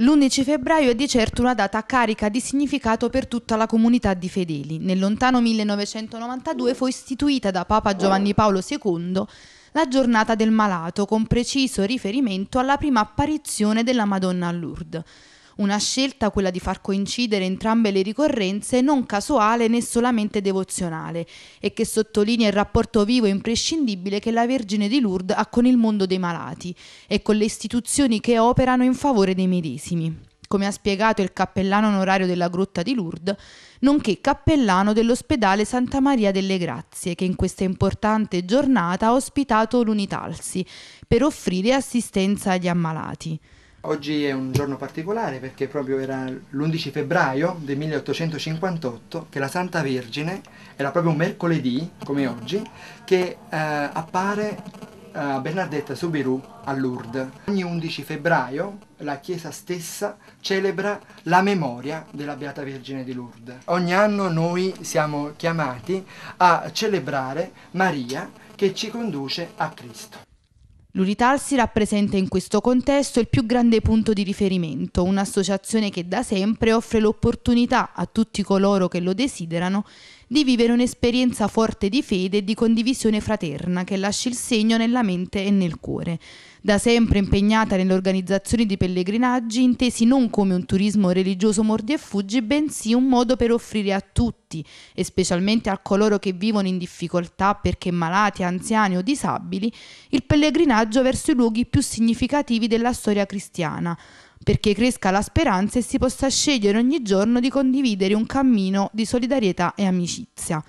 L'11 febbraio è di certo una data carica di significato per tutta la comunità di fedeli. Nel lontano 1992 fu istituita da Papa Giovanni Paolo II la giornata del malato, con preciso riferimento alla prima apparizione della Madonna a Lourdes. Una scelta quella di far coincidere entrambe le ricorrenze non casuale né solamente devozionale e che sottolinea il rapporto vivo e imprescindibile che la Vergine di Lourdes ha con il mondo dei malati e con le istituzioni che operano in favore dei medesimi come ha spiegato il cappellano onorario della Grotta di Lourdes, nonché cappellano dell'ospedale Santa Maria delle Grazie, che in questa importante giornata ha ospitato l'Unitalsi per offrire assistenza agli ammalati. Oggi è un giorno particolare perché proprio era l'11 febbraio del 1858 che la Santa Vergine, era proprio un mercoledì come oggi, che eh, appare eh, Bernardetta Soubirous a Lourdes. Ogni 11 febbraio la Chiesa stessa celebra la memoria della Beata Vergine di Lourdes. Ogni anno noi siamo chiamati a celebrare Maria che ci conduce a Cristo. L'Uritalsi rappresenta in questo contesto il più grande punto di riferimento, un'associazione che da sempre offre l'opportunità a tutti coloro che lo desiderano di vivere un'esperienza forte di fede e di condivisione fraterna che lasci il segno nella mente e nel cuore da sempre impegnata nell'organizzazione di pellegrinaggi intesi non come un turismo religioso mordi e fuggi, bensì un modo per offrire a tutti, e specialmente a coloro che vivono in difficoltà perché malati, anziani o disabili, il pellegrinaggio verso i luoghi più significativi della storia cristiana, perché cresca la speranza e si possa scegliere ogni giorno di condividere un cammino di solidarietà e amicizia.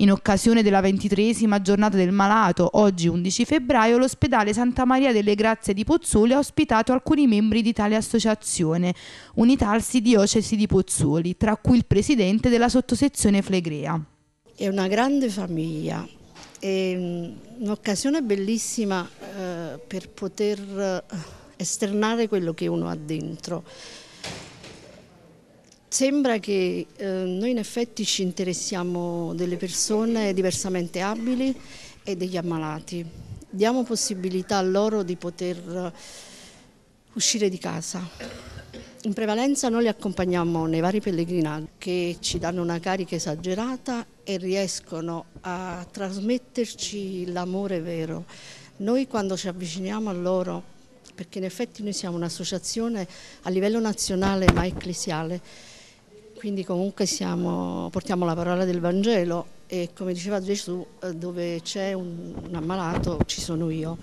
In occasione della ventitresima giornata del malato, oggi 11 febbraio, l'ospedale Santa Maria delle Grazie di Pozzuoli ha ospitato alcuni membri di tale associazione, Unitalsi Diocesi di Pozzuoli, tra cui il presidente della sottosezione Flegrea. È una grande famiglia, è mm, un'occasione bellissima eh, per poter eh, esternare quello che uno ha dentro Sembra che eh, noi in effetti ci interessiamo delle persone diversamente abili e degli ammalati. Diamo possibilità a loro di poter eh, uscire di casa. In prevalenza noi li accompagniamo nei vari pellegrinaggi che ci danno una carica esagerata e riescono a trasmetterci l'amore vero. Noi quando ci avviciniamo a loro, perché in effetti noi siamo un'associazione a livello nazionale ma ecclesiale, quindi comunque siamo, portiamo la parola del Vangelo e come diceva Gesù, eh, dove c'è un, un ammalato ci sono io.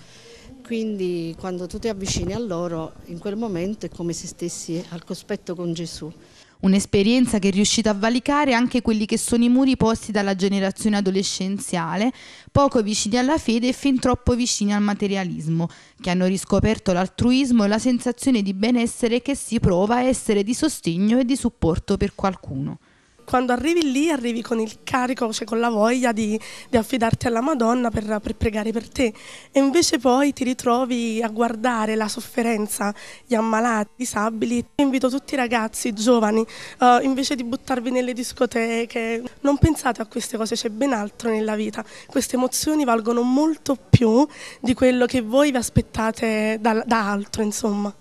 Quindi quando tu ti avvicini a loro, in quel momento è come se stessi al cospetto con Gesù. Un'esperienza che è riuscita a valicare anche quelli che sono i muri posti dalla generazione adolescenziale, poco vicini alla fede e fin troppo vicini al materialismo, che hanno riscoperto l'altruismo e la sensazione di benessere che si prova a essere di sostegno e di supporto per qualcuno quando arrivi lì arrivi con il carico, cioè con la voglia di, di affidarti alla Madonna per, per, pregare per te e invece poi ti ritrovi a guardare la sofferenza, gli ammalati, i disabili. Io invito tutti i ragazzi, i giovani, uh, invece di buttarvi nelle discoteche, non pensate a queste cose, c'è ben altro nella vita. Queste emozioni valgono molto più di quello che voi vi aspettate da, da altro, insomma.